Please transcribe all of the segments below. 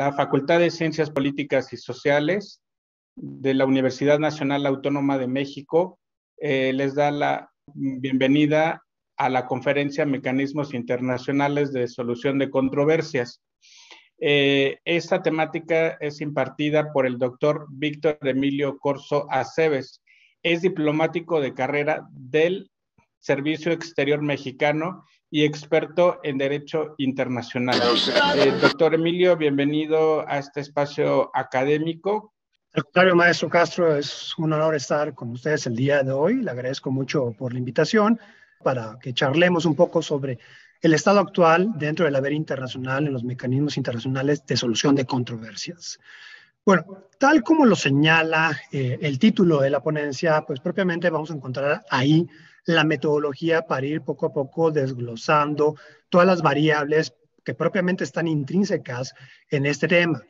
la Facultad de Ciencias Políticas y Sociales de la Universidad Nacional Autónoma de México eh, les da la bienvenida a la conferencia Mecanismos Internacionales de Solución de Controversias. Eh, esta temática es impartida por el doctor Víctor Emilio Corso Aceves. Es diplomático de carrera del Servicio Exterior Mexicano y experto en Derecho Internacional. Eh, doctor Emilio, bienvenido a este espacio académico. Secretario Maestro Castro, es un honor estar con ustedes el día de hoy. Le agradezco mucho por la invitación para que charlemos un poco sobre el estado actual dentro de la internacional en los mecanismos internacionales de solución de controversias. Bueno, tal como lo señala eh, el título de la ponencia, pues propiamente vamos a encontrar ahí la metodología para ir poco a poco desglosando todas las variables que propiamente están intrínsecas en este tema.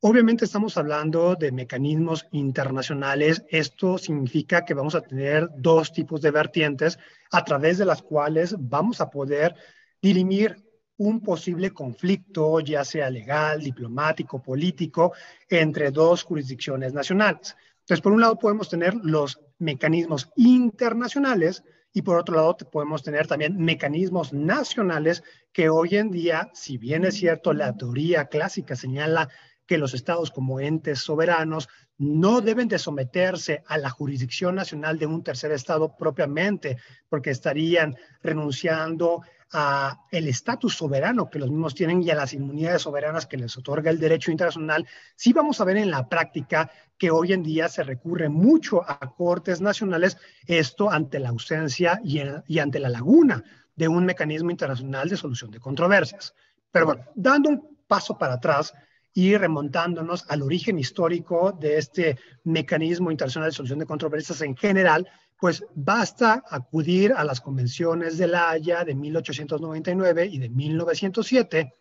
Obviamente estamos hablando de mecanismos internacionales. Esto significa que vamos a tener dos tipos de vertientes a través de las cuales vamos a poder dirimir un posible conflicto, ya sea legal, diplomático, político, entre dos jurisdicciones nacionales. Entonces, por un lado podemos tener los mecanismos internacionales y por otro lado podemos tener también mecanismos nacionales que hoy en día, si bien es cierto, la teoría clásica señala que los estados como entes soberanos no deben de someterse a la jurisdicción nacional de un tercer estado propiamente, porque estarían renunciando a el estatus soberano que los mismos tienen y a las inmunidades soberanas que les otorga el derecho internacional, sí vamos a ver en la práctica que hoy en día se recurre mucho a cortes nacionales, esto ante la ausencia y, y ante la laguna de un mecanismo internacional de solución de controversias. Pero bueno, dando un paso para atrás, y remontándonos al origen histórico de este mecanismo internacional de solución de controversias en general, pues basta acudir a las convenciones de la Haya de 1899 y de 1907,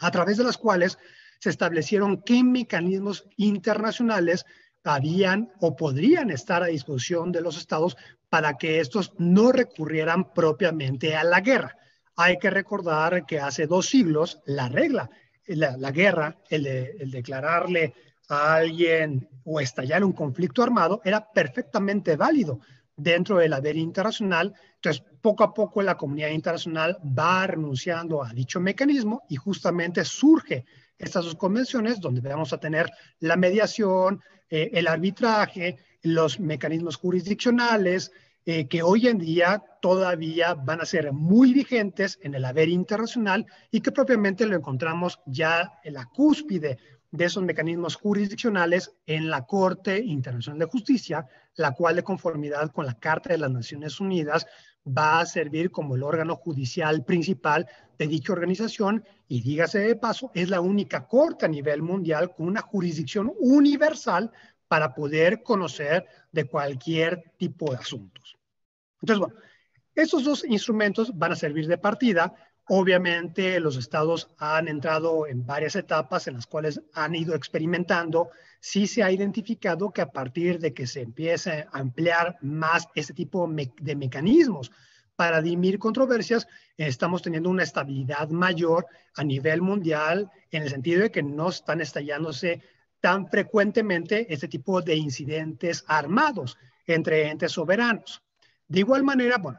a través de las cuales se establecieron qué mecanismos internacionales habían o podrían estar a disposición de los estados para que estos no recurrieran propiamente a la guerra. Hay que recordar que hace dos siglos la regla, la, guerra, el declararle a alguien o estallar un conflicto armado era perfectamente válido dentro del haber internacional. Entonces, poco a poco la comunidad internacional va renunciando a dicho mecanismo y justamente surge estas dos convenciones donde vamos a tener la mediación, eh, el arbitraje, los mecanismos jurisdiccionales, eh, que hoy en día todavía van a ser muy vigentes en el haber internacional y que propiamente lo encontramos ya en la cúspide de esos mecanismos jurisdiccionales en la Corte Internacional de Justicia, la cual de conformidad con la Carta de las Naciones Unidas va a servir como el órgano judicial principal de dicha organización y dígase de paso, es la única corte a nivel mundial con una jurisdicción universal para poder conocer de cualquier tipo de asuntos. Entonces, bueno, esos dos instrumentos van a servir de partida Obviamente los estados han entrado en varias etapas en las cuales han ido experimentando. Sí se ha identificado que a partir de que se empiece a ampliar más este tipo de mecanismos para dimir controversias, estamos teniendo una estabilidad mayor a nivel mundial en el sentido de que no están estallándose tan frecuentemente este tipo de incidentes armados entre entes soberanos. De igual manera, bueno,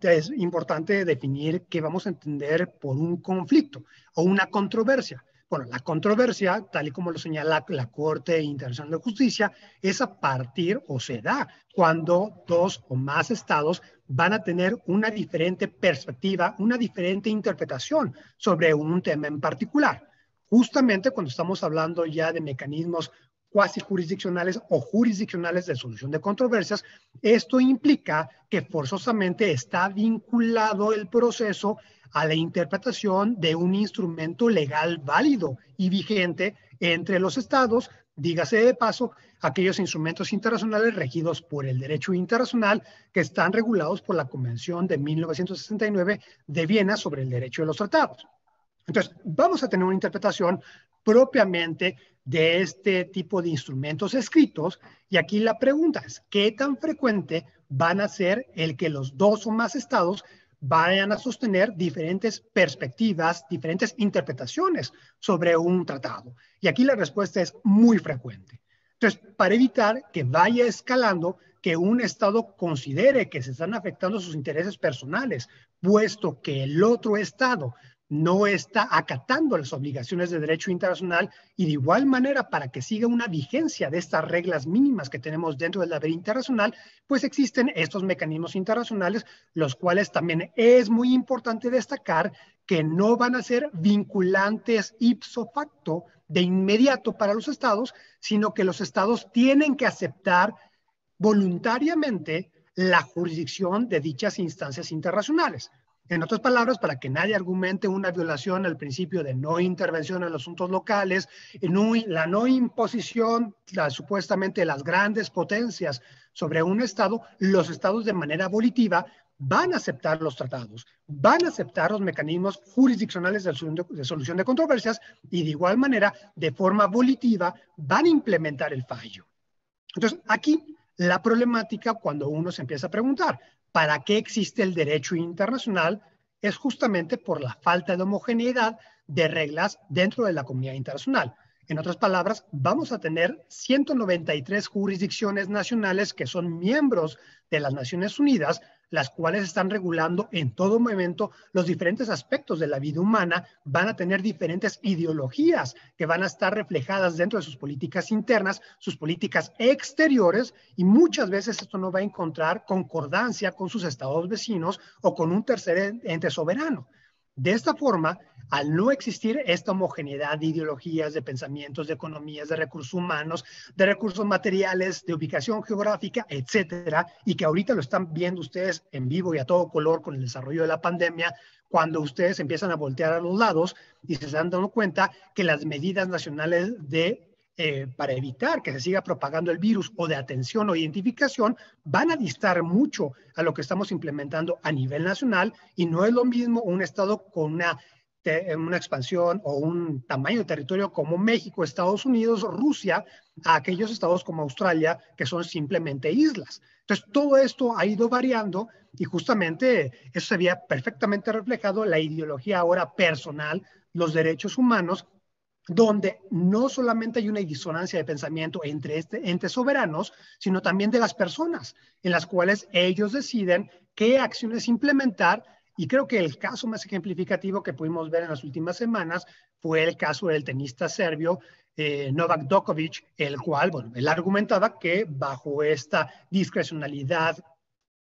es importante definir qué vamos a entender por un conflicto o una controversia. Bueno, la controversia, tal y como lo señala la Corte Internacional de Justicia, es a partir o se da cuando dos o más estados van a tener una diferente perspectiva, una diferente interpretación sobre un tema en particular. Justamente cuando estamos hablando ya de mecanismos cuasi jurisdiccionales o jurisdiccionales de solución de controversias, esto implica que forzosamente está vinculado el proceso a la interpretación de un instrumento legal válido y vigente entre los estados, dígase de paso, aquellos instrumentos internacionales regidos por el derecho internacional que están regulados por la Convención de 1969 de Viena sobre el derecho de los tratados. Entonces, vamos a tener una interpretación propiamente de este tipo de instrumentos escritos. Y aquí la pregunta es, ¿qué tan frecuente van a ser el que los dos o más estados vayan a sostener diferentes perspectivas, diferentes interpretaciones sobre un tratado? Y aquí la respuesta es muy frecuente. Entonces, para evitar que vaya escalando, que un Estado considere que se están afectando sus intereses personales, puesto que el otro Estado no está acatando las obligaciones de derecho internacional y de igual manera para que siga una vigencia de estas reglas mínimas que tenemos dentro del deber internacional, pues existen estos mecanismos internacionales, los cuales también es muy importante destacar que no van a ser vinculantes ipso facto de inmediato para los estados, sino que los estados tienen que aceptar voluntariamente la jurisdicción de dichas instancias internacionales. En otras palabras, para que nadie argumente una violación al principio de no intervención en los asuntos locales, la no imposición supuestamente de las grandes potencias sobre un Estado, los Estados de manera volitiva van a aceptar los tratados, van a aceptar los mecanismos jurisdiccionales de solución de controversias y de igual manera, de forma volitiva, van a implementar el fallo. Entonces, aquí la problemática cuando uno se empieza a preguntar, para qué existe el derecho internacional es justamente por la falta de homogeneidad de reglas dentro de la comunidad internacional. En otras palabras, vamos a tener 193 jurisdicciones nacionales que son miembros de las Naciones Unidas las cuales están regulando en todo momento los diferentes aspectos de la vida humana, van a tener diferentes ideologías que van a estar reflejadas dentro de sus políticas internas, sus políticas exteriores, y muchas veces esto no va a encontrar concordancia con sus estados vecinos o con un tercer ente soberano. De esta forma, al no existir esta homogeneidad de ideologías, de pensamientos, de economías, de recursos humanos, de recursos materiales, de ubicación geográfica, etcétera, y que ahorita lo están viendo ustedes en vivo y a todo color con el desarrollo de la pandemia, cuando ustedes empiezan a voltear a los lados y se están dando cuenta que las medidas nacionales de eh, para evitar que se siga propagando el virus o de atención o identificación van a distar mucho a lo que estamos implementando a nivel nacional y no es lo mismo un estado con una en una expansión o un tamaño de territorio como México, Estados Unidos, Rusia, a aquellos estados como Australia, que son simplemente islas. Entonces, todo esto ha ido variando y justamente eso se había perfectamente reflejado la ideología ahora personal, los derechos humanos donde no solamente hay una disonancia de pensamiento entre este, entes soberanos, sino también de las personas, en las cuales ellos deciden qué acciones implementar y creo que el caso más ejemplificativo que pudimos ver en las últimas semanas fue el caso del tenista serbio eh, Novak Djokovic, el cual, bueno, él argumentaba que bajo esta discrecionalidad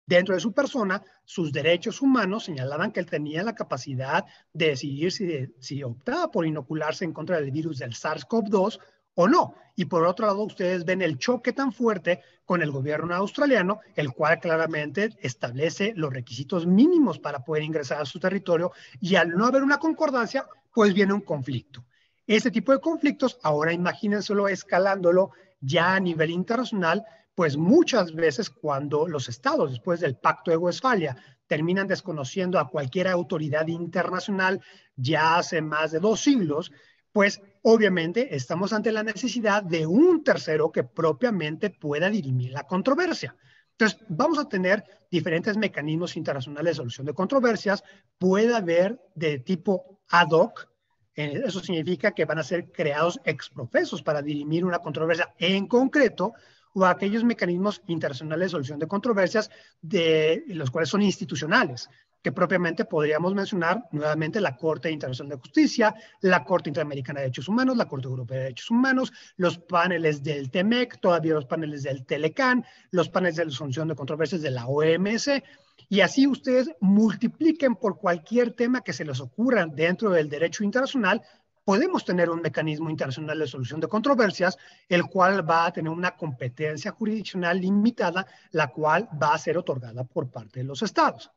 dentro de su persona, sus derechos humanos señalaban que él tenía la capacidad de decidir si optaba por inocularse en contra del virus del SARS-CoV-2 o no. Y por otro lado, ustedes ven el choque tan fuerte con el gobierno australiano, el cual claramente establece los requisitos mínimos para poder ingresar a su territorio y al no haber una concordancia, pues viene un conflicto. Ese tipo de conflictos, ahora imagínenselo escalándolo ya a nivel internacional, pues muchas veces cuando los estados, después del Pacto de Westfalia, terminan desconociendo a cualquier autoridad internacional ya hace más de dos siglos, pues Obviamente, estamos ante la necesidad de un tercero que propiamente pueda dirimir la controversia. Entonces, vamos a tener diferentes mecanismos internacionales de solución de controversias. Puede haber de tipo ad hoc, eh, eso significa que van a ser creados exprofesos para dirimir una controversia en concreto o aquellos mecanismos internacionales de solución de controversias de los cuales son institucionales que propiamente podríamos mencionar nuevamente la Corte Internacional de Justicia, la Corte Interamericana de Derechos Humanos, la Corte Europea de Derechos Humanos, los paneles del TEMEC, todavía los paneles del TELECAN, los paneles de resolución de controversias de la OMS, y así ustedes multipliquen por cualquier tema que se les ocurra dentro del derecho internacional, podemos tener un mecanismo internacional de solución de controversias, el cual va a tener una competencia jurisdiccional limitada, la cual va a ser otorgada por parte de los estados.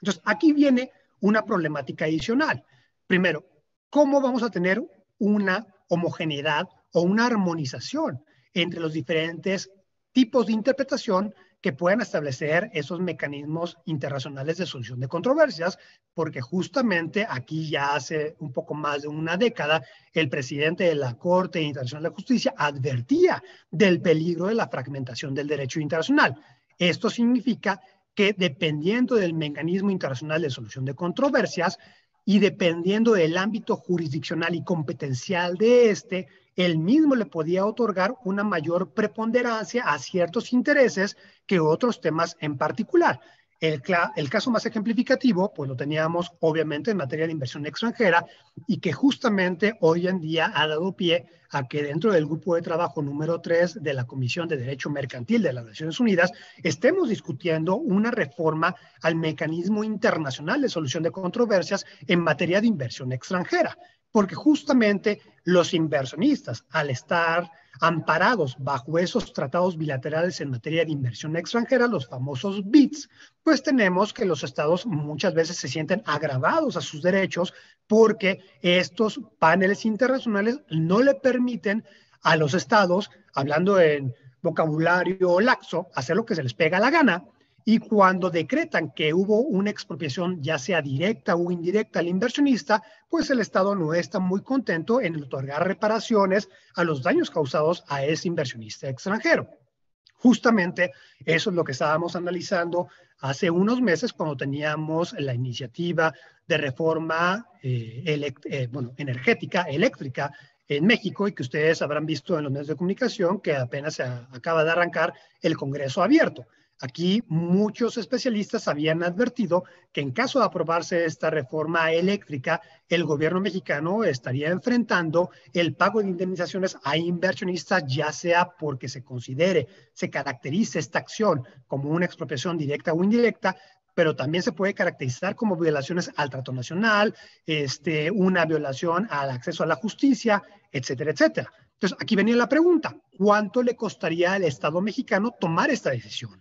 Entonces, aquí viene una problemática adicional. Primero, ¿cómo vamos a tener una homogeneidad o una armonización entre los diferentes tipos de interpretación que puedan establecer esos mecanismos internacionales de solución de controversias, porque justamente aquí ya hace un poco más de una década el presidente de la Corte Internacional de Justicia advertía del peligro de la fragmentación del derecho internacional. Esto significa que dependiendo del mecanismo internacional de solución de controversias y dependiendo del ámbito jurisdiccional y competencial de este, el mismo le podía otorgar una mayor preponderancia a ciertos intereses que otros temas en particular. El, caso más ejemplificativo, pues lo teníamos obviamente en materia de inversión extranjera y que justamente hoy en día ha dado pie a que dentro del grupo de trabajo número 3 de la Comisión de Derecho Mercantil de las Naciones Unidas estemos discutiendo una reforma al mecanismo internacional de solución de controversias en materia de inversión extranjera porque justamente los inversionistas, al estar amparados bajo esos tratados bilaterales en materia de inversión extranjera, los famosos BITS, pues tenemos que los estados muchas veces se sienten agravados a sus derechos porque estos paneles internacionales no le permiten a los estados, hablando en vocabulario laxo, hacer lo que se les pega la gana, y cuando decretan que hubo una expropiación, ya sea directa o indirecta al inversionista, pues el Estado no está muy contento en otorgar reparaciones a los daños causados a ese inversionista extranjero. Justamente eso es lo que estábamos analizando hace unos meses cuando teníamos la iniciativa de reforma eh, eh, energética, eléctrica en México y que ustedes habrán visto en los medios de comunicación que apenas se acaba de arrancar el Congreso abierto. Aquí muchos especialistas habían advertido que en caso de aprobarse esta reforma eléctrica, el gobierno mexicano estaría enfrentando el pago de indemnizaciones a inversionistas, ya sea porque se considere, se caracterice esta acción como una expropiación directa o indirecta, pero también se puede caracterizar como violaciones al trato nacional, este, una violación al acceso a la justicia, etcétera, etcétera. Entonces, aquí venía la pregunta, ¿cuánto le costaría al Estado mexicano tomar esta decisión?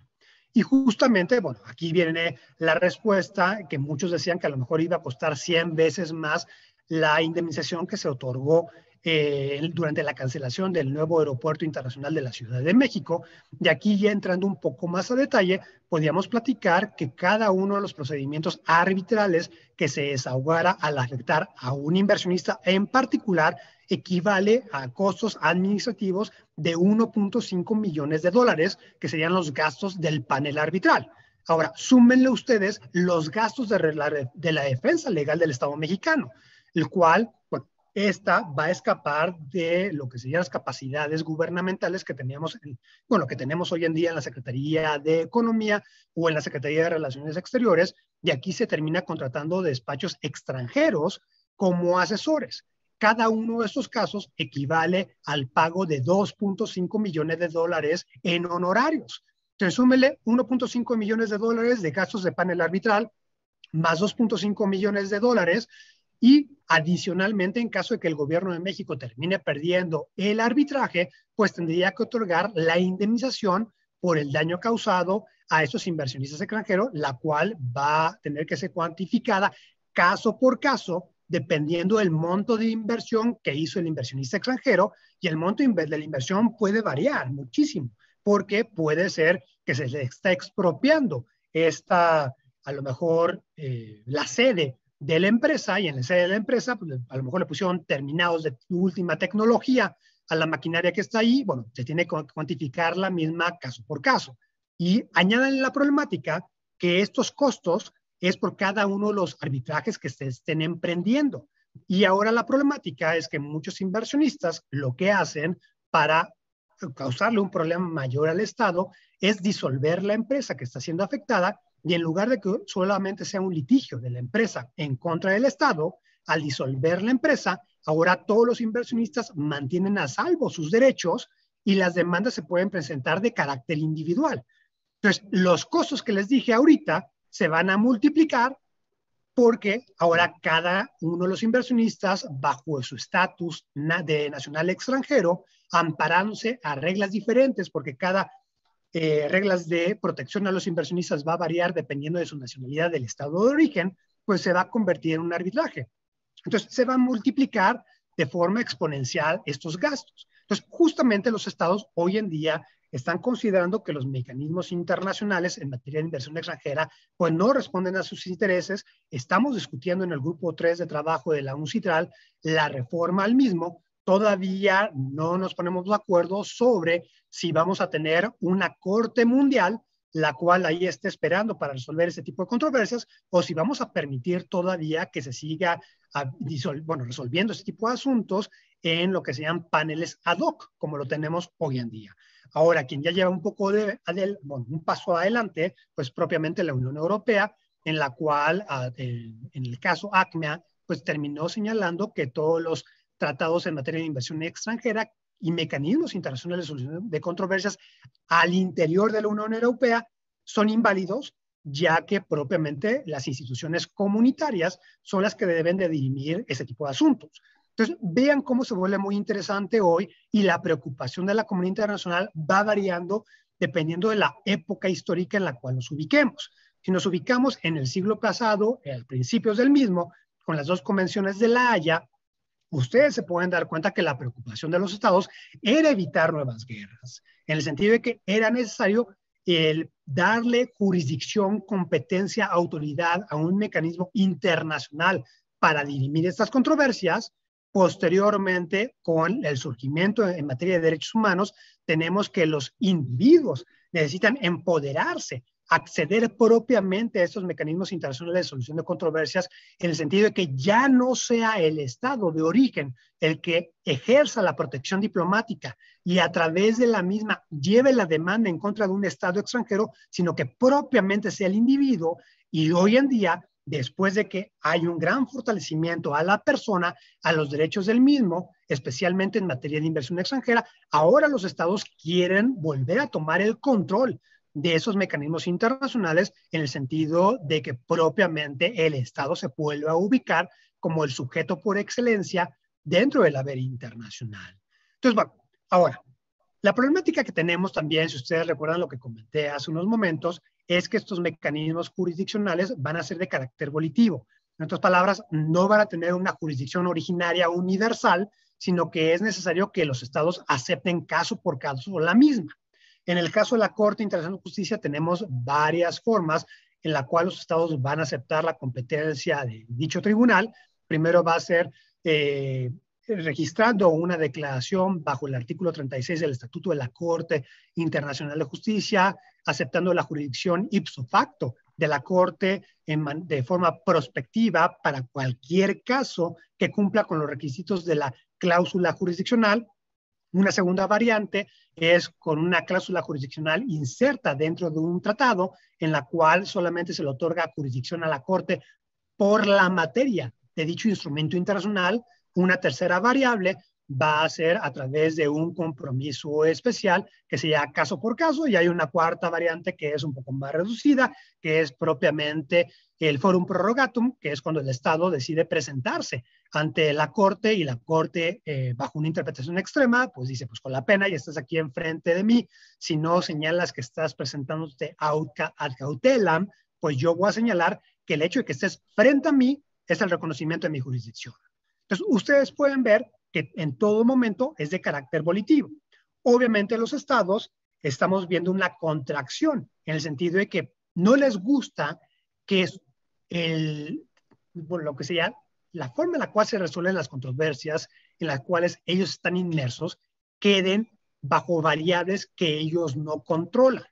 Y justamente, bueno, aquí viene la respuesta que muchos decían que a lo mejor iba a costar 100 veces más la indemnización que se otorgó eh, durante la cancelación del nuevo aeropuerto internacional de la Ciudad de México. Y aquí ya entrando un poco más a detalle, podríamos platicar que cada uno de los procedimientos arbitrales que se desahogara al afectar a un inversionista en particular equivale a costos administrativos de 1.5 millones de dólares, que serían los gastos del panel arbitral. Ahora, súmenle ustedes los gastos de de la defensa legal del Estado mexicano, el cual bueno, esta va a escapar de lo que serían las capacidades gubernamentales que teníamos, bueno, que tenemos hoy en día en la Secretaría de Economía o en la Secretaría de Relaciones Exteriores, y aquí se termina contratando despachos extranjeros como asesores. Cada uno de estos casos equivale al pago de 2.5 millones de dólares en honorarios. Entonces, súmele 1.5 millones de dólares de gastos de panel arbitral, más 2.5 millones de dólares y adicionalmente, en caso de que el gobierno de México termine perdiendo el arbitraje, pues tendría que otorgar la indemnización por el daño causado a esos inversionistas extranjeros, la cual va a tener que ser cuantificada caso por caso, dependiendo del monto de inversión que hizo el inversionista extranjero, y el monto de la inversión puede variar muchísimo, porque puede ser que se le está expropiando esta, a lo mejor, eh, la sede de la empresa y en la sede de la empresa, pues, a lo mejor le pusieron terminados de última tecnología a la maquinaria que está ahí, bueno, se tiene que cuantificar la misma caso por caso. Y añaden la problemática que estos costos es por cada uno de los arbitrajes que se estén emprendiendo. Y ahora la problemática es que muchos inversionistas lo que hacen para causarle un problema mayor al Estado es disolver la empresa que está siendo afectada y en lugar de que solamente sea un litigio de la empresa en contra del Estado, al disolver la empresa, ahora todos los inversionistas mantienen a salvo sus derechos y las demandas se pueden presentar de carácter individual. Entonces, los costos que les dije ahorita se van a multiplicar porque ahora cada uno de los inversionistas, bajo su estatus de nacional extranjero, amparándose a reglas diferentes, porque cada eh, reglas de protección a los inversionistas va a variar dependiendo de su nacionalidad, del estado de origen, pues se va a convertir en un arbitraje. Entonces, se va a multiplicar de forma exponencial estos gastos. Entonces, justamente los estados hoy en día están considerando que los mecanismos internacionales en materia de inversión extranjera pues no responden a sus intereses. Estamos discutiendo en el grupo 3 de trabajo de la UNCITRAL la reforma al mismo todavía no nos ponemos de acuerdo sobre si vamos a tener una corte mundial, la cual ahí está esperando para resolver ese tipo de controversias, o si vamos a permitir todavía que se siga ah, bueno, resolviendo ese tipo de asuntos en lo que se paneles ad hoc, como lo tenemos hoy en día. Ahora, quien ya lleva un poco de, un paso adelante, pues propiamente la Unión Europea, en la cual, ah, en el caso ACMEA, pues terminó señalando que todos los tratados en materia de inversión extranjera y mecanismos internacionales de solución de controversias al interior de la Unión Europea son inválidos, ya que propiamente las instituciones comunitarias son las que deben de dirimir ese tipo de asuntos. Entonces, vean cómo se vuelve muy interesante hoy y la preocupación de la comunidad internacional va variando dependiendo de la época histórica en la cual nos ubiquemos. Si nos ubicamos en el siglo pasado, a principios del mismo, con las dos convenciones de La Haya, ustedes se pueden dar cuenta que la preocupación de los estados era evitar nuevas guerras, en el sentido de que era necesario darle jurisdicción, competencia, autoridad a un mecanismo internacional para dirimir estas controversias. Posteriormente, con el surgimiento en materia de derechos humanos, tenemos que los individuos necesitan empoderarse acceder propiamente a estos mecanismos internacionales de solución de controversias en el sentido de que ya no sea el Estado de origen el que ejerza la protección diplomática y a través de la misma lleve la demanda en contra de un Estado extranjero, sino que propiamente sea el individuo y hoy en día después de que hay un gran fortalecimiento a la persona, a los derechos del mismo, especialmente en materia de inversión extranjera, ahora los estados quieren volver a tomar el control de esos mecanismos internacionales en el sentido de que propiamente el Estado se vuelva a ubicar como el sujeto por excelencia dentro del haber internacional. Entonces, bueno, ahora, la problemática que tenemos también, si ustedes recuerdan lo que comenté hace unos momentos, es que estos mecanismos jurisdiccionales van a ser de carácter volitivo. En otras palabras, no van a tener una jurisdicción originaria universal, sino que es necesario que los estados acepten caso por caso la misma. En el caso de la Corte Internacional de Justicia tenemos varias formas en la cual los estados van a aceptar la competencia de dicho tribunal. Primero va a ser eh, registrando una declaración bajo el artículo 36 del Estatuto de la Corte Internacional de Justicia, aceptando la jurisdicción ipso facto de la Corte en de forma prospectiva para cualquier caso que cumpla con los requisitos de la cláusula jurisdiccional una segunda variante es con una cláusula jurisdiccional inserta dentro de un tratado en la cual solamente se le otorga jurisdicción a la Corte por la materia de dicho instrumento internacional. Una tercera variable va a ser a través de un compromiso especial que sea caso por caso y hay una cuarta variante que es un poco más reducida, que es propiamente el forum prorrogatum, que es cuando el Estado decide presentarse ante la Corte y la Corte, eh, bajo una interpretación extrema, pues dice, pues con la pena y estás aquí enfrente de mí, si no señalas que estás presentándote ad cautelam, pues yo voy a señalar que el hecho de que estés frente a mí es el reconocimiento de mi jurisdicción. Entonces, ustedes pueden ver que en todo momento es de carácter volitivo. Obviamente los estados estamos viendo una contracción en el sentido de que no les gusta que el, bueno, lo que sea la forma en la cual se resuelven las controversias en las cuales ellos están inmersos queden bajo variables que ellos no controlan.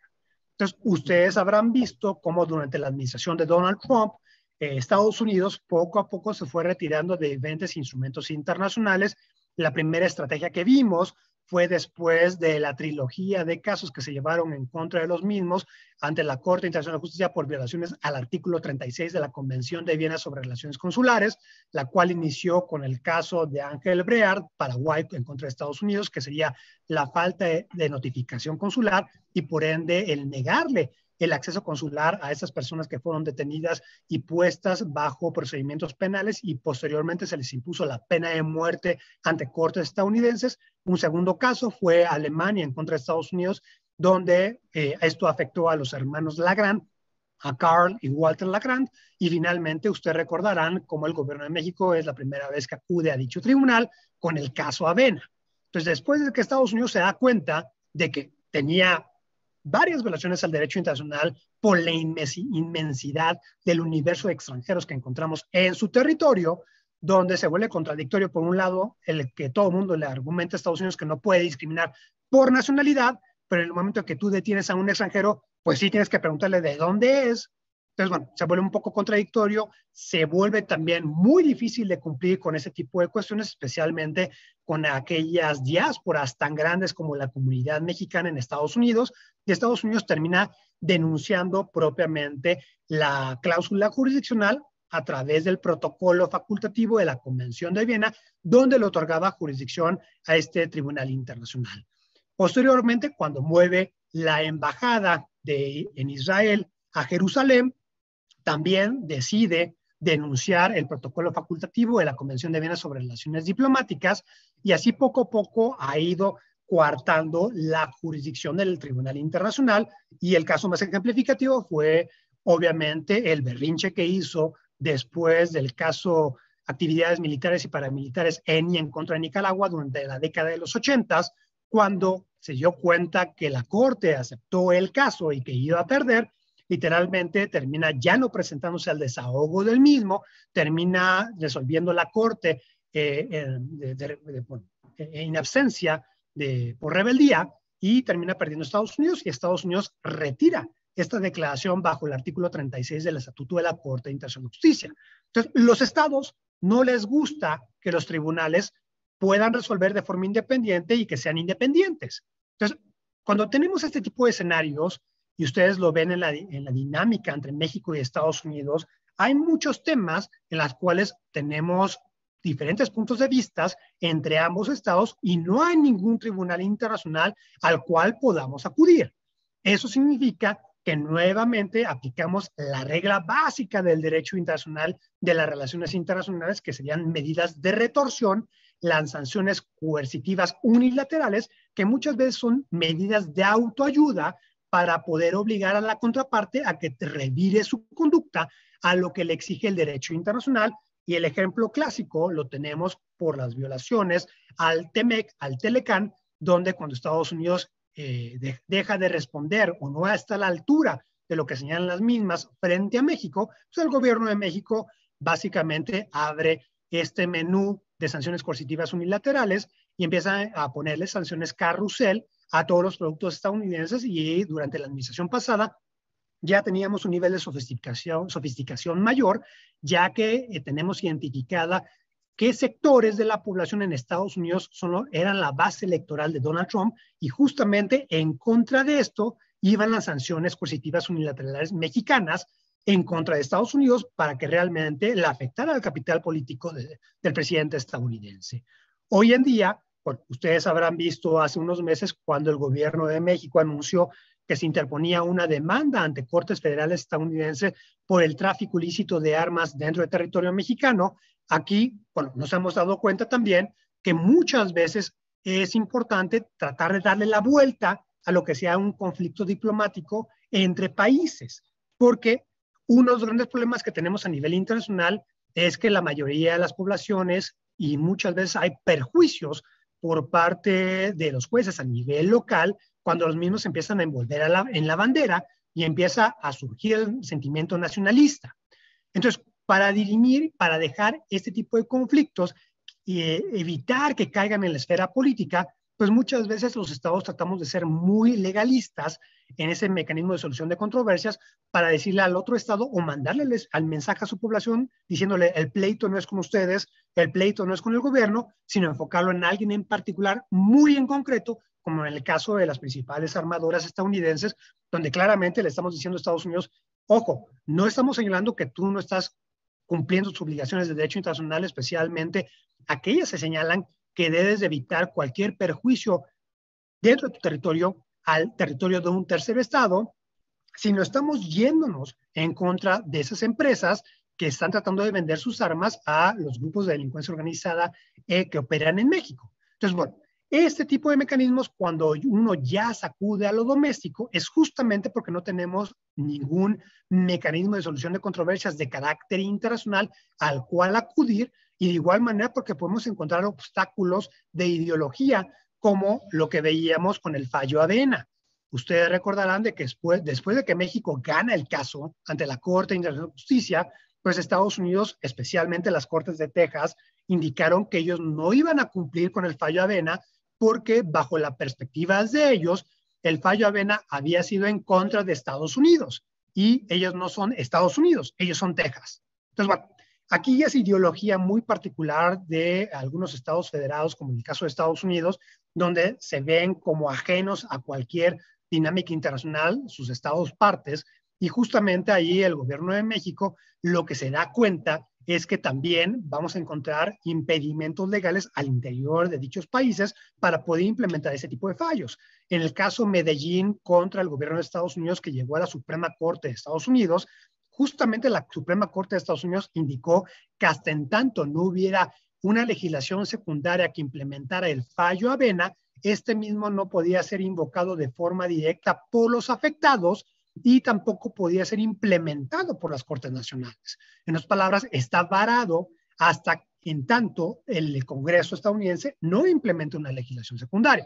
Entonces, ustedes habrán visto cómo durante la administración de Donald Trump eh, Estados Unidos poco a poco se fue retirando de diferentes instrumentos internacionales. La primera estrategia que vimos fue después de la trilogía de casos que se llevaron en contra de los mismos ante la Corte Internacional de Justicia por violaciones al artículo 36 de la Convención de Viena sobre Relaciones Consulares, la cual inició con el caso de Ángel Breard, Paraguay en contra de Estados Unidos, que sería la falta de notificación consular y por ende el negarle el acceso consular a esas personas que fueron detenidas y puestas bajo procedimientos penales y posteriormente se les impuso la pena de muerte ante cortes estadounidenses. Un segundo caso fue Alemania en contra de Estados Unidos, donde eh, esto afectó a los hermanos Lagrand, a Carl y Walter Lagrand. Y finalmente, ustedes recordarán cómo el gobierno de México es la primera vez que acude a dicho tribunal con el caso Avena. Entonces, después de que Estados Unidos se da cuenta de que tenía varias violaciones al derecho internacional por la inmensidad del universo de extranjeros que encontramos en su territorio, donde se vuelve contradictorio, por un lado, el que todo el mundo le argumenta a Estados Unidos que no puede discriminar por nacionalidad, pero en el momento que tú detienes a un extranjero, pues sí tienes que preguntarle de dónde es, entonces, bueno, se vuelve un poco contradictorio, se vuelve también muy difícil de cumplir con ese tipo de cuestiones, especialmente con aquellas diásporas tan grandes como la comunidad mexicana en Estados Unidos, y Estados Unidos termina denunciando propiamente la cláusula jurisdiccional a través del protocolo facultativo de la Convención de Viena, donde le otorgaba jurisdicción a este tribunal internacional. Posteriormente, cuando mueve la embajada de, en Israel a Jerusalén, también decide denunciar el protocolo facultativo de la Convención de Viena sobre Relaciones Diplomáticas y así poco a poco ha ido coartando la jurisdicción del Tribunal Internacional y el caso más ejemplificativo fue obviamente el berrinche que hizo después del caso actividades militares y paramilitares en y en contra de Nicaragua durante la década de los 80, cuando se dio cuenta que la Corte aceptó el caso y que iba a perder literalmente termina ya no presentándose al desahogo del mismo, termina resolviendo la corte eh, eh, eh, en absencia de, por rebeldía y termina perdiendo Estados Unidos y Estados Unidos retira esta declaración bajo el artículo 36 del Estatuto de la Corte de Internacional de Justicia. Entonces, los estados no les gusta que los tribunales puedan resolver de forma independiente y que sean independientes. Entonces, cuando tenemos este tipo de escenarios, y ustedes lo ven en la, dinámica entre México y Estados Unidos, hay muchos temas en los cuales tenemos diferentes puntos de vista entre ambos estados y no hay ningún tribunal internacional al cual podamos acudir. Eso significa que nuevamente aplicamos la regla básica del derecho internacional de las relaciones internacionales, que serían medidas de retorsión, las sanciones coercitivas unilaterales, que muchas veces son medidas de autoayuda para poder obligar a la contraparte a que revire su conducta a lo que le exige el derecho internacional. Y el ejemplo clásico lo tenemos por las violaciones al TEMEC, al Telecan, donde cuando Estados Unidos eh, deja de responder o no está a la altura de lo que señalan las mismas frente a México, pues el gobierno de México básicamente abre este menú de sanciones coercitivas unilaterales y empieza a ponerle sanciones carrusel a todos los productos estadounidenses y durante la administración pasada ya teníamos un nivel de sofisticación, sofisticación mayor, ya que eh, tenemos identificada qué sectores de la población en Estados Unidos eran la base electoral de Donald Trump y justamente en contra de esto iban las sanciones coercitivas unilaterales mexicanas en contra de Estados Unidos para que realmente la afectara al capital político del presidente estadounidense. Hoy en día, ustedes habrán visto hace unos meses cuando el gobierno de México anunció que se interponía una demanda ante cortes federales estadounidenses por el tráfico ilícito de armas dentro del territorio mexicano. Aquí, bueno, nos hemos dado cuenta también que muchas veces es importante tratar de darle la vuelta a lo que sea un conflicto diplomático entre países, porque uno de los grandes problemas que tenemos a nivel internacional es que la mayoría de las poblaciones y muchas veces hay perjuicios por parte de los jueces a nivel local cuando los mismos empiezan a envolver a la, en la bandera y empieza a surgir el sentimiento nacionalista. Entonces, para dirimir, para dejar este tipo de conflictos y eh, evitar que caigan en la esfera política, pues muchas veces los estados tratamos de ser muy legalistas en ese mecanismo de solución de controversias para decirle al otro estado o mandarle al mensaje a su población diciéndole el pleito no es con ustedes, el pleito no es con el gobierno, sino enfocarlo en alguien en particular, muy en concreto, como en el caso de las principales armadoras estadounidenses, donde claramente le estamos diciendo a Estados Unidos, ojo, no estamos señalando que tú no estás cumpliendo tus obligaciones de derecho internacional, especialmente aquellas se señalan que debes evitar cualquier perjuicio dentro de tu territorio al territorio de un tercer estado, si no estamos yéndonos en contra de esas empresas que están tratando de vender sus armas a los grupos de delincuencia organizada eh, que operan en México. Entonces, bueno, este tipo de mecanismos, cuando uno ya sacude a lo doméstico, es justamente porque no tenemos ningún mecanismo de solución de controversias de carácter internacional al cual acudir y de igual manera porque podemos encontrar obstáculos de ideología, como lo que veíamos con el fallo Avena. Ustedes recordarán de que después, después de que México gana el caso ante la Corte Internacional de Justicia, pues Estados Unidos, especialmente las Cortes de Texas, indicaron que ellos no iban a cumplir con el fallo Avena porque bajo la perspectiva de ellos, el fallo Avena había sido en contra de Estados Unidos y ellos no son Estados Unidos, ellos son Texas. Entonces, bueno, Aquí es ideología muy particular de algunos estados federados, como en el caso de Estados Unidos, donde se ven como ajenos a cualquier dinámica internacional sus estados partes. Y justamente ahí el gobierno de México lo que se da cuenta es que también vamos a encontrar impedimentos legales al interior de dichos países para poder implementar ese tipo de fallos. En el caso Medellín contra el gobierno de Estados Unidos, que llegó a la Suprema Corte de Estados Unidos, justamente la Suprema Corte de Estados Unidos indicó que hasta en tanto no hubiera una legislación secundaria que implementara el fallo Avena, este mismo no podía ser invocado de forma directa por los afectados y tampoco podía ser implementado por las Cortes Nacionales. En otras palabras, está varado hasta en tanto el Congreso estadounidense no implemente una legislación secundaria.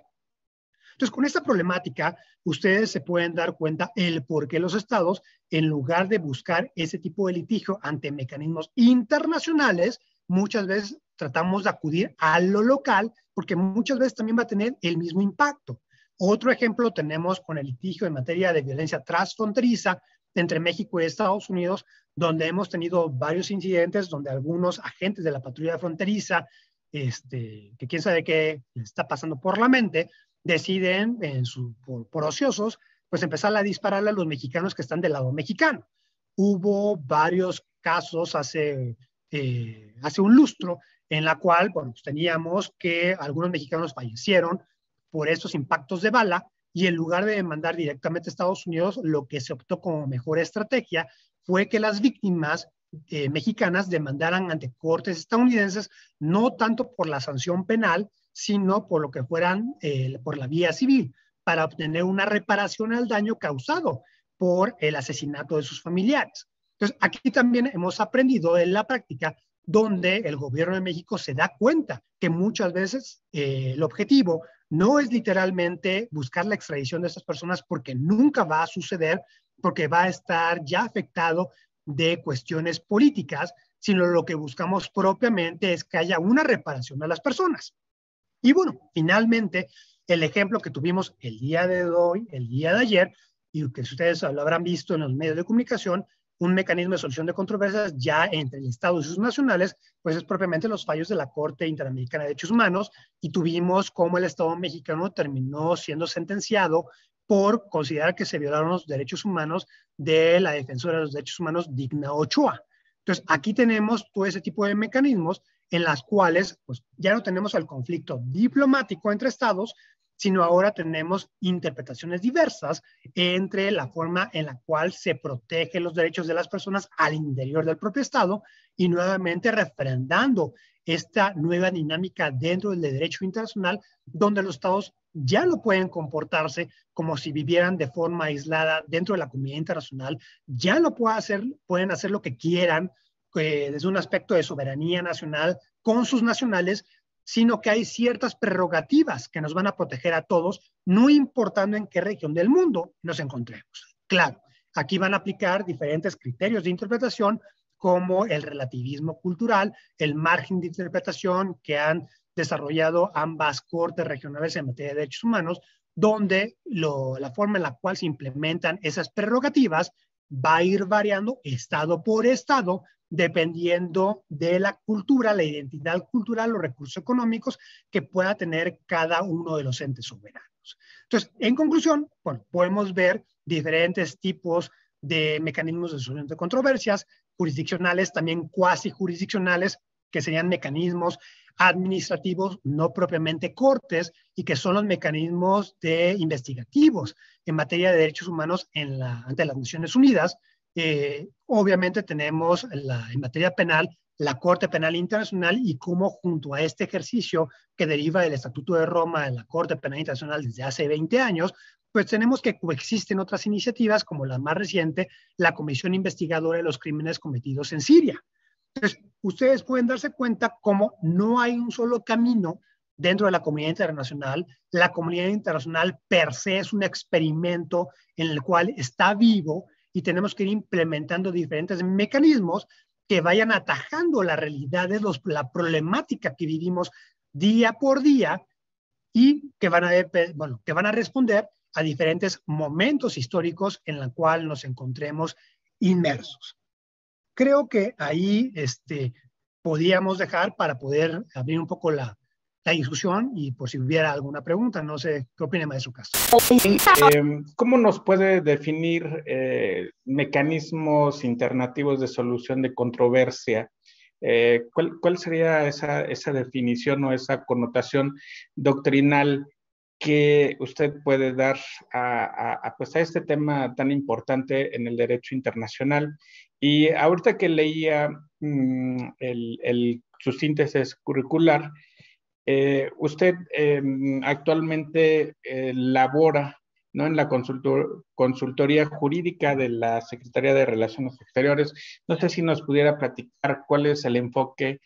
Entonces, con esta problemática, ustedes se pueden dar cuenta el por qué los estados, en lugar de buscar ese tipo de litigio ante mecanismos internacionales, muchas veces tratamos de acudir a lo local porque muchas veces también va a tener el mismo impacto. Otro ejemplo tenemos con el litigio en materia de violencia transfronteriza entre México y Estados Unidos, donde hemos tenido varios incidentes donde algunos agentes de la patrulla fronteriza, este, que quién sabe qué está pasando por la mente, deciden, en por, ociosos, pues empezar a dispararle a los mexicanos que están del lado mexicano. Hubo varios casos hace, eh, hace un lustro en la cual bueno, pues teníamos que algunos mexicanos fallecieron por estos impactos de bala y en lugar de demandar directamente a Estados Unidos, lo que se optó como mejor estrategia fue que las víctimas eh, mexicanas demandaran ante cortes estadounidenses no tanto por la sanción penal, sino por lo que fueran eh, por la vía civil, para obtener una reparación al daño causado por el asesinato de sus familiares. Entonces, aquí también hemos aprendido en la práctica donde el gobierno de México se da cuenta que muchas veces eh, el objetivo no es literalmente buscar la extradición de estas personas porque nunca va a suceder, porque va a estar ya afectado de cuestiones políticas, sino lo que buscamos propiamente es que haya una reparación a las personas. Y bueno, finalmente, el ejemplo que tuvimos el día de hoy, el día de ayer, y que ustedes lo habrán visto en los medios de comunicación, un mecanismo de solución de controversias ya entre el Estado y sus nacionales, pues es propiamente los fallos de la Corte Interamericana de Derechos Humanos y tuvimos cómo el Estado mexicano terminó siendo sentenciado por considerar que se violaron los derechos humanos de la defensora de los derechos humanos Digna Ochoa. Entonces, aquí tenemos todo ese tipo de mecanismos en las cuales pues, ya no tenemos el conflicto diplomático entre estados, sino ahora tenemos interpretaciones diversas entre la forma en la cual se protegen los derechos de las personas al interior del propio Estado y nuevamente refrendando esta nueva dinámica dentro del derecho internacional, donde los Estados ya no pueden comportarse como si vivieran de forma aislada dentro de la comunidad internacional, ya no pueden hacer, pueden hacer lo que quieran eh, desde un aspecto de soberanía nacional con sus nacionales, sino que hay ciertas prerrogativas que nos van a proteger a todos, no importando en qué región del mundo nos encontremos. Claro, aquí van a aplicar diferentes criterios de interpretación como el relativismo cultural, el margen de interpretación que han desarrollado ambas cortes regionales en materia de derechos humanos, donde la forma en la cual se implementan esas prerrogativas va a ir variando estado por estado dependiendo de la cultura, la identidad cultural, los recursos económicos que pueda tener cada uno de los entes soberanos. Entonces, en conclusión, podemos ver diferentes tipos de mecanismos de resolución de controversias, jurisdiccionales, también cuasi jurisdiccionales, que serían mecanismos administrativos no propiamente cortes y que son los mecanismos de investigativos en materia de derechos humanos en ante las Naciones Unidas. Eh, obviamente tenemos en materia penal la Corte Penal Internacional y cómo junto a este ejercicio que deriva del Estatuto de Roma de la Corte Penal Internacional desde hace 20 años, pues tenemos que coexisten otras iniciativas como la más reciente, la Comisión Investigadora de los Crímenes Cometidos en Siria, entonces, ustedes pueden darse cuenta cómo no hay un solo camino dentro de la comunidad internacional. La comunidad internacional per se es un experimento en el cual está vivo y tenemos que ir implementando diferentes mecanismos que vayan atajando las realidades, los, la problemática que vivimos día por día y que van a, que van a responder a diferentes momentos históricos en los cuales nos encontremos inmersos. Creo que ahí este, podíamos dejar para poder abrir un poco la, la discusión y por si hubiera alguna pregunta, no sé qué opina de su caso? ¿Cómo nos puede definir eh, mecanismos alternativos de solución de controversia? Eh, ¿cuál, sería esa, definición o esa connotación doctrinal que usted puede dar a, a pues, este tema tan importante en el derecho internacional y ahorita que leía mm, su síntesis curricular, eh, usted em, actualmente eh, labora ¿no? en la consultoría jurídica de la Secretaría de Relaciones Exteriores. No sé si nos pudiera platicar cuál es el enfoque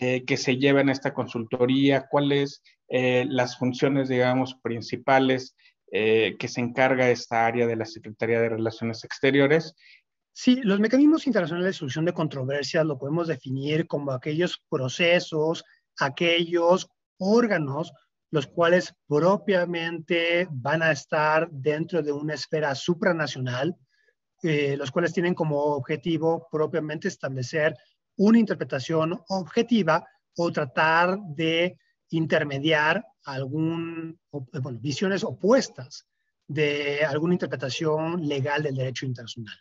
eh, que se lleva en esta consultoría, cuáles las funciones, digamos, principales que se encarga esta área de la Secretaría de Relaciones Exteriores Sí, los mecanismos internacionales de solución de controversias lo podemos definir como aquellos procesos, aquellos órganos, los cuales propiamente van a estar dentro de una esfera supranacional, eh, los cuales tienen como objetivo propiamente establecer una interpretación objetiva o tratar de intermediar algún, eh, visiones opuestas de alguna interpretación legal del derecho internacional.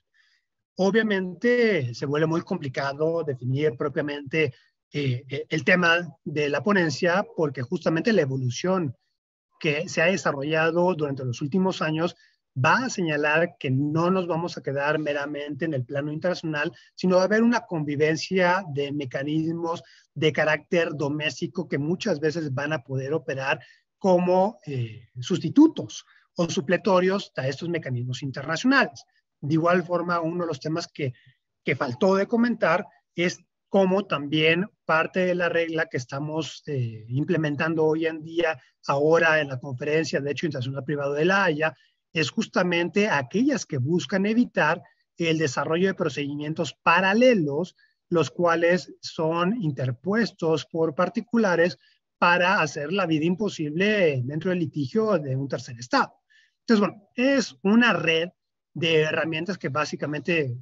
Obviamente se vuelve muy complicado definir propiamente eh, eh, el tema de la ponencia porque justamente la evolución que se ha desarrollado durante los últimos años va a señalar que no nos vamos a quedar meramente en el plano internacional, sino va a haber una convivencia de mecanismos de carácter doméstico que muchas veces van a poder operar como eh, sustitutos o supletorios a estos mecanismos internacionales. De igual forma, uno de los temas que, faltó de comentar es cómo también parte de la regla que estamos eh, implementando hoy en día, ahora en la conferencia de hecho internacional privado de la Haya, es justamente aquellas que buscan evitar el desarrollo de procedimientos paralelos, los cuales son interpuestos por particulares para hacer la vida imposible dentro del litigio de un tercer estado. Entonces, bueno, es una red de herramientas que básicamente,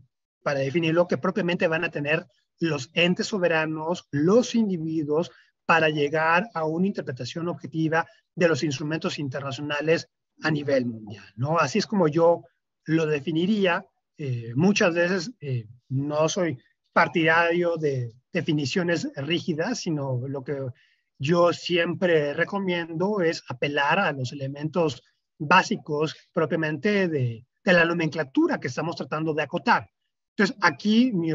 para definir lo que propiamente van a tener los entes soberanos, los individuos, para llegar a una interpretación objetiva de los instrumentos internacionales a nivel mundial. ¿no? Así es como yo lo definiría. Eh, muchas veces eh, no soy partidario de definiciones rígidas, sino lo que yo siempre recomiendo es apelar a los elementos básicos propiamente de de la nomenclatura que estamos tratando de acotar. Entonces, aquí mi,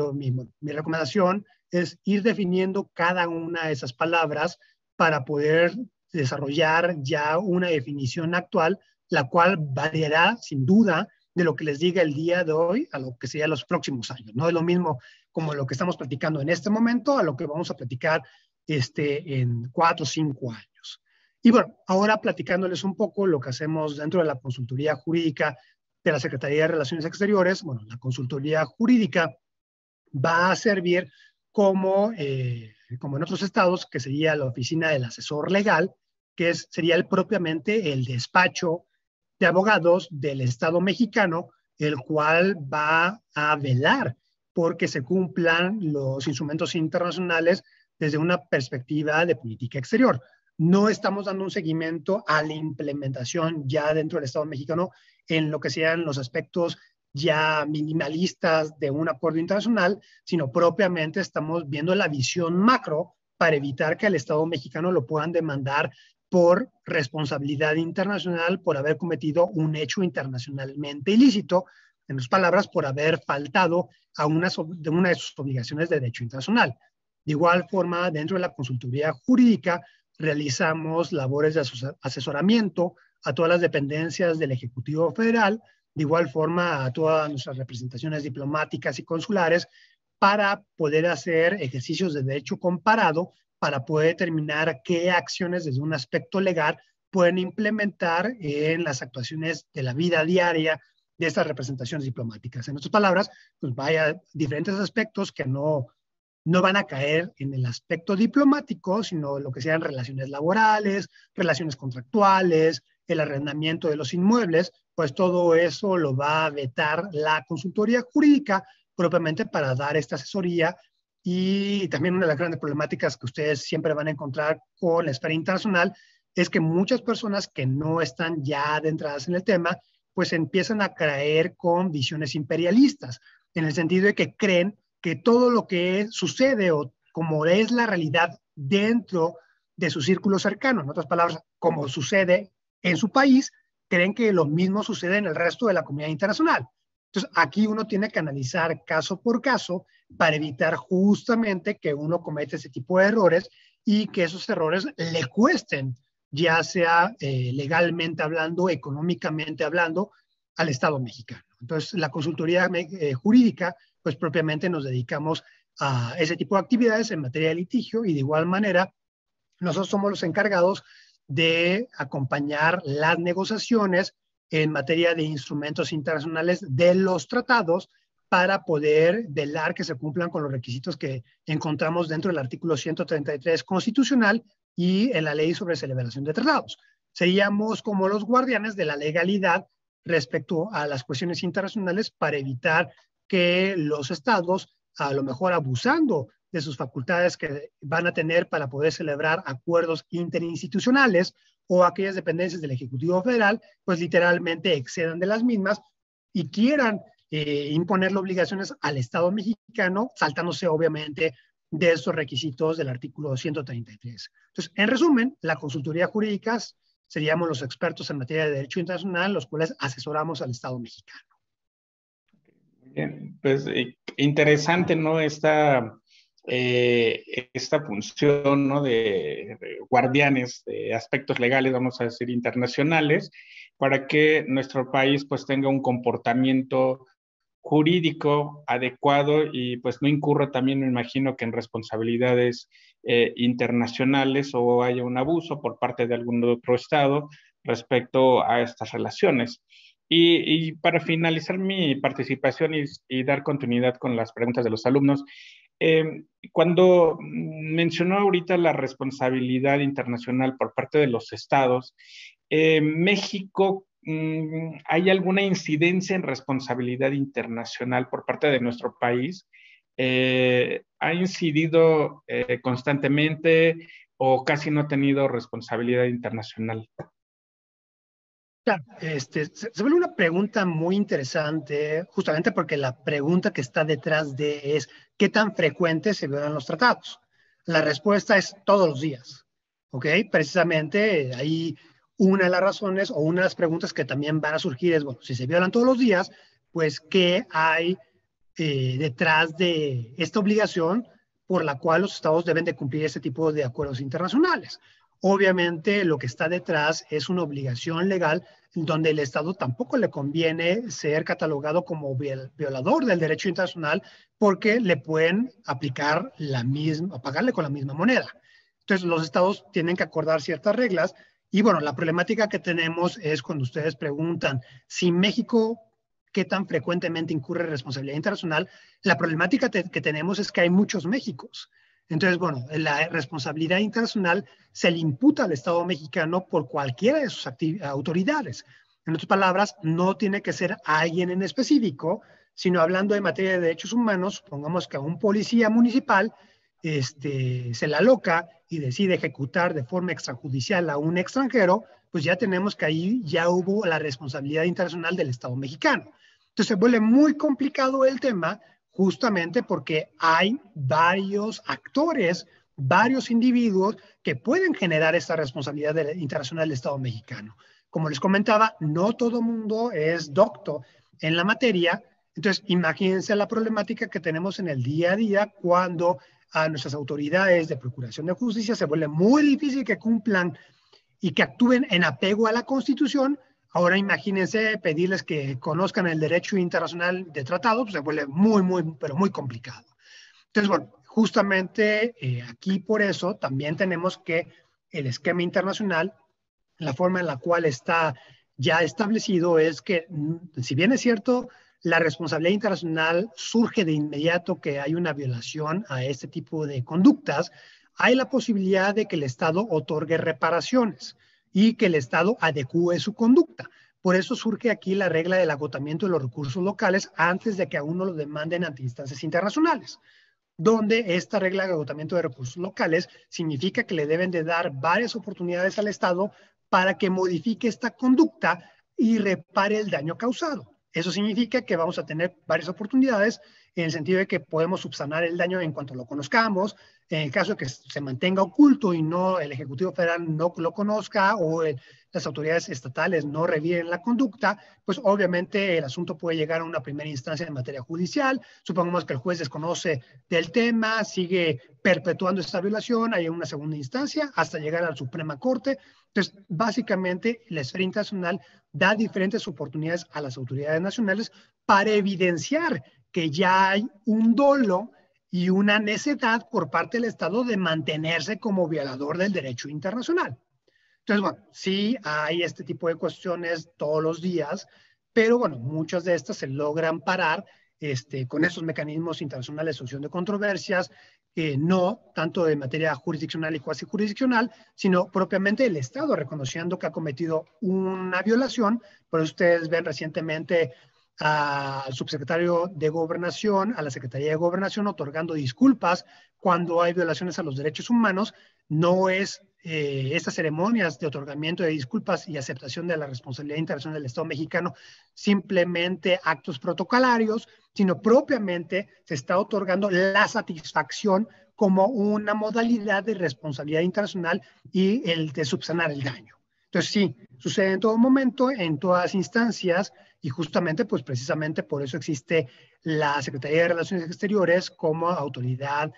mi, recomendación es ir definiendo cada una de esas palabras para poder desarrollar ya una definición actual, la cual variará sin duda de lo que les diga el día de hoy a lo que sería los próximos años. No es lo mismo como lo que estamos platicando en este momento a lo que vamos a platicar este, en cuatro o cinco años. Y bueno, ahora platicándoles un poco lo que hacemos dentro de la consultoría jurídica de la Secretaría de Relaciones Exteriores, bueno, la consultoría jurídica va a servir como, eh, como en otros estados, que sería la oficina del asesor legal, que sería propiamente el despacho de abogados del Estado mexicano, el cual va a velar porque se cumplan los instrumentos internacionales desde una perspectiva de política exterior. No estamos dando un seguimiento a la implementación ya dentro del Estado mexicano en lo que sean los aspectos ya minimalistas de un acuerdo internacional, sino propiamente estamos viendo la visión macro para evitar que el Estado mexicano lo puedan demandar por responsabilidad internacional, por haber cometido un hecho internacionalmente ilícito, en sus palabras, por haber faltado a una, de una de sus obligaciones de derecho internacional. De igual forma, dentro de la consultoría jurídica, realizamos labores de asesoramiento a todas las dependencias del Ejecutivo Federal, de igual forma a todas nuestras representaciones diplomáticas y consulares, para poder hacer ejercicios de derecho comparado, para poder determinar qué acciones desde un aspecto legal pueden implementar en las actuaciones de la vida diaria de estas representaciones diplomáticas. En otras palabras, pues vaya diferentes aspectos que no, no van a caer en el aspecto diplomático, sino lo que sean relaciones laborales, relaciones contractuales, el arrendamiento de los inmuebles, pues todo eso lo va a vetar la consultoría jurídica propiamente para dar esta asesoría y también una de las grandes problemáticas que ustedes siempre van a encontrar con la esfera internacional es que muchas personas que no están ya adentradas en el tema, pues empiezan a caer con visiones imperialistas, en el sentido de que creen que todo lo que sucede o como es la realidad dentro de su círculo cercano, en otras palabras, como sucede en su país, creen que lo mismo sucede en el resto de la comunidad internacional. Entonces, aquí uno tiene que analizar caso por caso para evitar justamente que uno cometa ese tipo de errores y que esos errores le cuesten, ya sea eh, legalmente hablando, económicamente hablando, al Estado mexicano. Entonces, la consultoría eh, jurídica, pues propiamente nos dedicamos a ese tipo de actividades en materia de litigio y de igual manera, nosotros somos los encargados de acompañar las negociaciones en materia de instrumentos internacionales de los tratados para poder velar que se cumplan con los requisitos que encontramos dentro del artículo 133 constitucional y en la ley sobre celebración de tratados. Seríamos como los guardianes de la legalidad respecto a las cuestiones internacionales para evitar que los estados, a lo mejor abusando de sus facultades que van a tener para poder celebrar acuerdos interinstitucionales o aquellas dependencias del Ejecutivo Federal, pues literalmente excedan de las mismas y quieran eh, imponer imponerle obligaciones al Estado mexicano, saltándose obviamente de esos requisitos del artículo 133. Entonces, en resumen, la consultoría jurídica seríamos los expertos en materia de derecho internacional, los cuales asesoramos al Estado mexicano. Bien, pues eh, interesante, ¿no? Esta eh, esta función de, guardianes de aspectos legales, vamos a decir, internacionales, para que nuestro país pues tenga un comportamiento jurídico adecuado y pues no incurra también, me imagino, que en responsabilidades eh, internacionales o haya un abuso por parte de algún otro Estado respecto a estas relaciones. Y, para finalizar mi participación y, dar continuidad con las preguntas de los alumnos, Em, cuando mencionó ahorita la responsabilidad internacional por parte de los estados, eh, México, mm, ¿hay alguna incidencia en responsabilidad internacional por parte de nuestro país? Eh, ¿Ha incidido eh, constantemente o casi no ha tenido responsabilidad internacional? Este, se, vuelve una pregunta muy interesante, justamente porque la pregunta que está detrás de es, ¿qué tan frecuente se violan los tratados? La respuesta es todos los días, ¿ok? Precisamente eh, ahí una de las razones o una de las preguntas que también van a surgir es, bueno, si se violan todos los días, pues ¿qué hay eh, detrás de esta obligación por la cual los estados deben de cumplir este tipo de acuerdos internacionales? Obviamente lo que está detrás es una obligación legal donde el Estado tampoco le conviene ser catalogado como violador del derecho internacional porque le pueden aplicar la misma, pagarle con la misma moneda. Entonces los Estados tienen que acordar ciertas reglas y bueno, la problemática que tenemos es cuando ustedes preguntan si México qué tan frecuentemente incurre responsabilidad internacional, la problemática que tenemos es que hay muchos Méxicos. Entonces, bueno, la responsabilidad internacional se le imputa al Estado mexicano por cualquiera de sus autoridades. En otras palabras, no tiene que ser alguien en específico, sino hablando de materia de derechos humanos, pongamos que a un policía municipal este, se la loca y decide ejecutar de forma extrajudicial a un extranjero, pues ya tenemos que ahí ya hubo la responsabilidad internacional del Estado mexicano. Entonces se vuelve muy complicado el tema justamente porque hay varios actores, varios individuos que pueden generar esta responsabilidad internacional del Estado mexicano. Como les comentaba, no todo mundo es docto en la materia, entonces imagínense la problemática que tenemos en el día a día cuando a nuestras autoridades de Procuración de Justicia se vuelve muy difícil que cumplan y que actúen en apego a la Constitución Ahora imagínense pedirles que conozcan el derecho internacional de tratado, pues se vuelve muy, muy, pero muy complicado. Entonces, bueno, justamente eh, aquí por eso también tenemos que el esquema internacional, la forma en la cual está ya establecido es que, mm, si bien es cierto, la responsabilidad internacional surge de inmediato que hay una violación a este tipo de conductas, hay la posibilidad de que el Estado otorgue reparaciones y que el Estado adecúe su conducta. Por eso surge aquí la regla del agotamiento de los recursos locales antes de que a uno lo demanden ante instancias internacionales, donde esta regla de agotamiento de recursos locales significa que le deben de dar varias oportunidades al Estado para que modifique esta conducta y repare el daño causado. Eso significa que vamos a tener varias oportunidades en el sentido de que podemos subsanar el daño en cuanto lo conozcamos, en el caso de que se mantenga oculto y no el Ejecutivo Federal no lo conozca o eh, las autoridades estatales no reviven la conducta, pues obviamente el asunto puede llegar a una primera instancia en materia judicial, supongamos que el juez desconoce del tema, sigue perpetuando esta violación, hay una segunda instancia hasta llegar a la Suprema Corte. Entonces, básicamente la esfera internacional da diferentes oportunidades a las autoridades nacionales para evidenciar que ya hay un dolo y una necesidad por parte del Estado de mantenerse como violador del derecho internacional. Entonces, bueno, sí hay este tipo de cuestiones todos los días, pero bueno, muchas de estas se logran parar este, con esos mecanismos internacionales de solución de controversias, que no tanto de materia jurisdiccional y cuasi jurisdiccional, sino propiamente el Estado reconociendo que ha cometido una violación. Pero ustedes ven recientemente al subsecretario de Gobernación, a la Secretaría de Gobernación, otorgando disculpas cuando hay violaciones a los derechos humanos. No es eh, estas ceremonias de otorgamiento de disculpas y aceptación de la responsabilidad internacional del Estado mexicano simplemente actos protocolarios, sino propiamente se está otorgando la satisfacción como una modalidad de responsabilidad internacional y el de subsanar el daño. Entonces sí, sucede en todo momento, en todas instancias, y justamente, pues precisamente por eso existe la Secretaría de Relaciones Exteriores como autoridad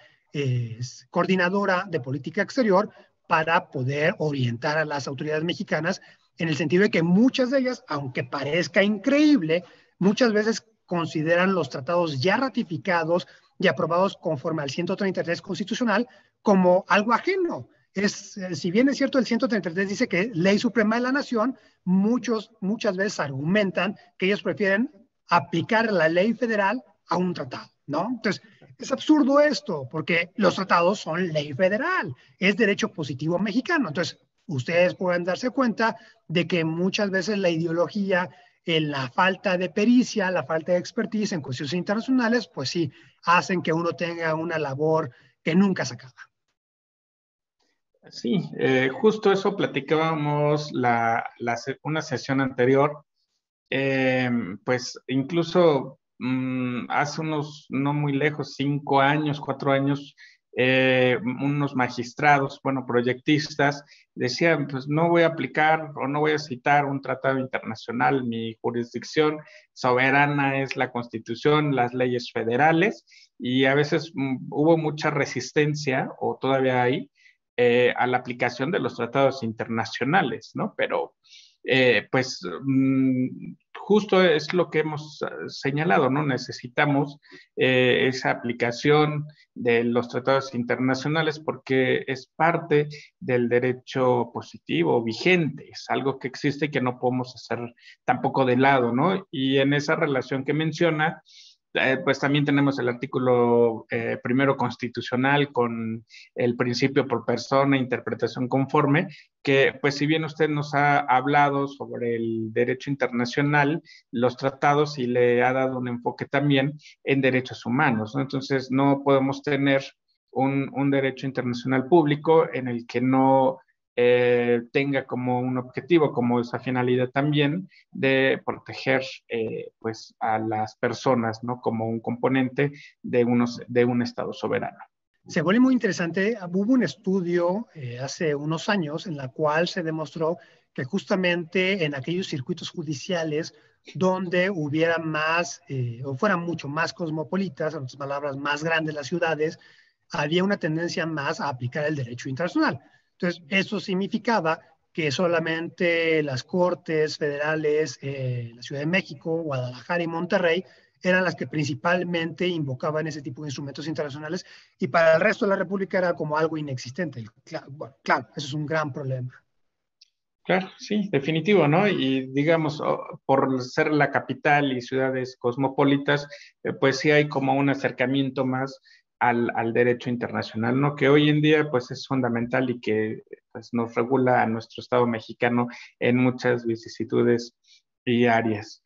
coordinadora de política exterior para poder orientar a las autoridades mexicanas en el sentido de que muchas de ellas, aunque parezca increíble, muchas veces consideran los tratados ya ratificados y aprobados conforme al 133 constitucional como algo ajeno es, eh, si bien es cierto, el 133 dice que ley suprema de la nación, muchos, muchas veces argumentan que ellos prefieren aplicar la ley federal a un tratado, ¿no? Entonces, es absurdo esto, porque los tratados son ley federal, es derecho positivo mexicano. Entonces, ustedes pueden darse cuenta de que muchas veces la ideología, en eh, la falta de pericia, la falta de expertise en cuestiones internacionales, pues sí, hacen que uno tenga una labor que nunca se acaba. Sí, eh, justo eso platicábamos la, una sesión anterior. Em, pues incluso mm, hace unos, no muy lejos, cinco años, cuatro años, eh, unos magistrados, bueno, proyectistas, decían, pues no voy a aplicar o no voy a citar un tratado internacional, mi jurisdicción soberana es la constitución, las leyes federales, y a veces mm, hubo mucha resistencia, o todavía hay, eh, a la aplicación de los tratados internacionales, ¿no? Pero, eh, pues, mm, justo es lo que hemos eh, señalado, ¿no? Necesitamos esa aplicación de los tratados internacionales porque es parte del derecho positivo, vigente, es algo que existe y que no podemos hacer tampoco de lado, ¿no? Y en esa relación que menciona, eh, pues también tenemos el artículo eh, primero constitucional con el principio por persona, interpretación conforme, que pues si bien usted nos ha hablado sobre el derecho internacional, los tratados y le ha dado un enfoque también en derechos humanos, entonces no podemos tener un, un derecho internacional público en el que no eh, tenga como un objetivo, como esa finalidad también de proteger eh, pues a las personas, ¿no? Como un componente de, unos, de un Estado soberano. Se vuelve muy interesante, hubo un estudio eh, hace unos años en la cual se demostró que justamente en aquellos circuitos judiciales donde hubiera más o fueran mucho más cosmopolitas, en otras palabras, más grandes las ciudades, había una tendencia más a aplicar el derecho internacional entonces, eso significaba que solamente las Cortes Federales, eh, la Ciudad de México, Guadalajara y Monterrey eran las que principalmente invocaban ese tipo de instrumentos internacionales y para el resto de la República era como algo inexistente. Claro, claro eso es un gran problema. Claro, sí, definitivo, ¿no? Y digamos, por ser la capital y ciudades cosmopolitas, eh, pues sí hay como un acercamiento más al, derecho internacional, ¿no? Que hoy en día pues es fundamental y que pues, nos regula a nuestro Estado mexicano en muchas vicisitudes y áreas.